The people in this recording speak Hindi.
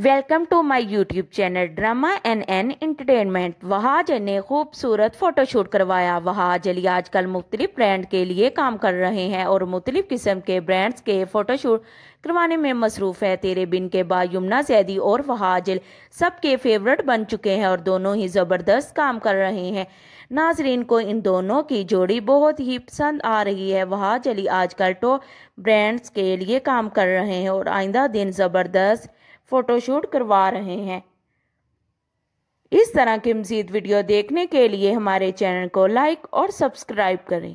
welcome to my YouTube channel drama N N entertainment Wahaj ने खूबसूरत फोटोशूट करवाया वहाज अली आजकल मुख्तलिफ ब्रांड के लिए काम कर रहे हैं और मुख्तलिफ किस्म के ब्रांड्स के फोटोशूट करवाने में मसरूफ़ है तेरे बिन के बाद यमुना सैदी और वहाज सबके फेवरेट बन चुके हैं और दोनों ही ज़बरदस्त काम कर रहे हैं नाजरीन को इन दोनों की जोड़ी बहुत ही पसंद आ रही है वहाज अली आजकल टो ब्रांड्स के लिए काम कर रहे हैं और आइंदा दिन ज़बरदस्त फ़ोटोशूट करवा रहे हैं इस तरह की मज़ीद वीडियो देखने के लिए हमारे चैनल को लाइक और सब्सक्राइब करें